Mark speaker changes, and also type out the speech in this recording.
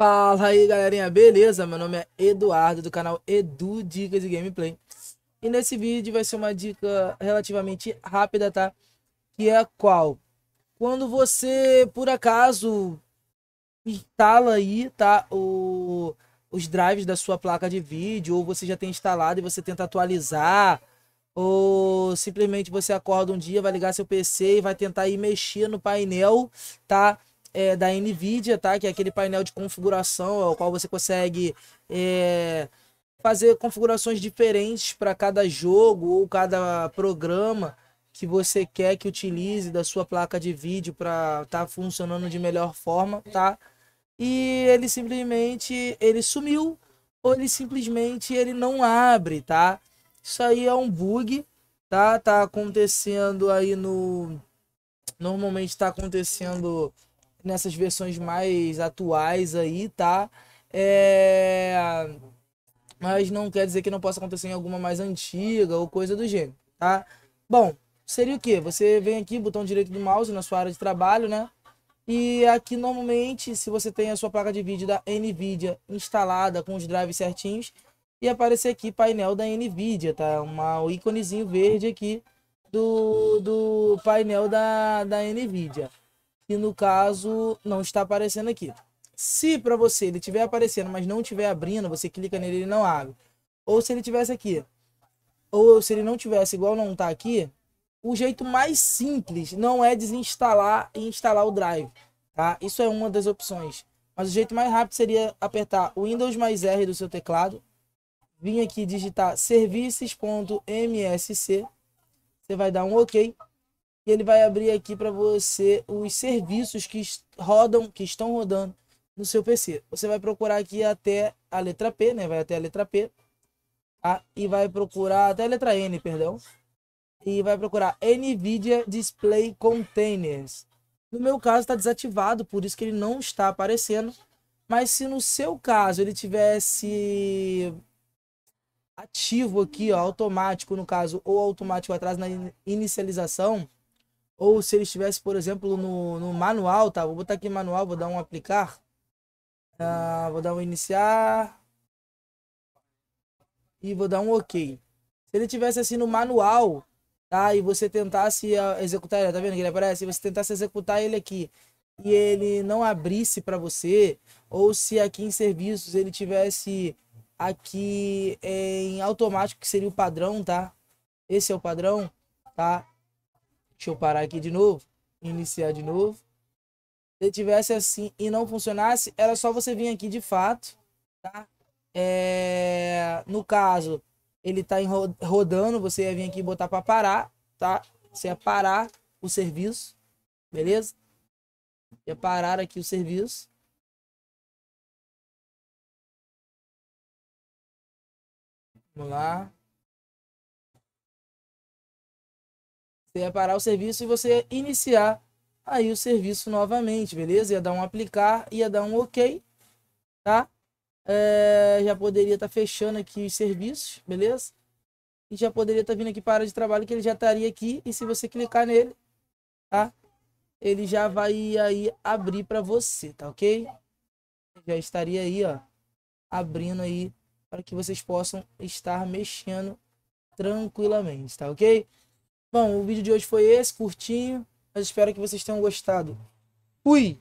Speaker 1: Fala aí galerinha, beleza? Meu nome é Eduardo do canal Edu Dicas de Gameplay E nesse vídeo vai ser uma dica relativamente rápida, tá? Que é qual? Quando você, por acaso, instala aí, tá? O, os drives da sua placa de vídeo Ou você já tem instalado e você tenta atualizar Ou simplesmente você acorda um dia, vai ligar seu PC e vai tentar ir mexer no painel, tá? é, da NVIDIA, tá? Que é aquele painel de configuração ao qual você consegue é, fazer configurações diferentes para cada jogo ou cada programa que você quer que utilize da sua placa de vídeo para estar tá funcionando de melhor forma, tá? E ele simplesmente ele sumiu ou ele simplesmente ele não abre, tá? Isso aí é um bug, tá? Tá acontecendo aí no normalmente está acontecendo nessas versões mais atuais aí, tá? É... Mas não quer dizer que não possa acontecer em alguma mais antiga ou coisa do gênero, tá? Bom, seria o quê? Você vem aqui, botão direito do mouse na sua área de trabalho, né? E aqui normalmente, se você tem a sua placa de vídeo da NVIDIA instalada com os drives certinhos, e aparecer aqui painel da NVIDIA, tá? Uma, um íconezinho verde aqui do, do painel da, da NVIDIA e no caso não está aparecendo aqui. Se para você ele estiver aparecendo, mas não estiver abrindo, você clica nele e ele não abre. Ou se ele tivesse aqui, ou se ele não tivesse igual não está aqui, o jeito mais simples não é desinstalar e instalar o drive, tá? Isso é uma das opções. Mas o jeito mais rápido seria apertar o Windows mais R do seu teclado, vim aqui digitar serviços.msc, você vai dar um OK e ele vai abrir aqui para você os serviços que rodam, que estão rodando no seu PC. Você vai procurar aqui até a letra P, né? Vai até a letra P. Tá? E vai procurar até a letra N, perdão. E vai procurar NVIDIA Display Containers. No meu caso está desativado, por isso que ele não está aparecendo. Mas se no seu caso ele tivesse ativo aqui, ó, automático no caso, ou automático atrás na inicialização, ou se ele estivesse, por exemplo, no, no, manual, tá? Vou botar aqui manual, vou dar um aplicar. Uh, vou dar um iniciar. E vou dar um ok. Se ele tivesse assim no manual, tá? E você tentasse ah, executar ele, tá vendo que ele aparece? Se você tentasse executar ele aqui e ele não abrisse para você, ou se aqui em serviços ele tivesse aqui eh, em automático, que seria o padrão, tá? Esse é o padrão, tá? Deixa eu parar aqui de novo. Iniciar de novo. Se tivesse assim e não funcionasse, era só você vir aqui de fato, tá? É... No caso, ele tá rodando, você ia vir aqui botar para parar, tá? Você ia parar o serviço, beleza? Ia parar aqui o serviço. Vamos lá. Você ia parar o serviço e você ia iniciar aí o serviço novamente, beleza? Ia dar um aplicar, ia dar um ok, tá? É, já poderia estar tá fechando aqui os serviços, beleza? E já poderia estar tá vindo aqui para área de trabalho que ele já estaria aqui. E se você clicar nele, tá? Ele já vai aí abrir para você, tá ok? Já estaria aí, ó, abrindo aí para que vocês possam estar mexendo tranquilamente, tá ok? Bom, o vídeo de hoje foi esse, curtinho, mas espero que vocês tenham gostado. Fui!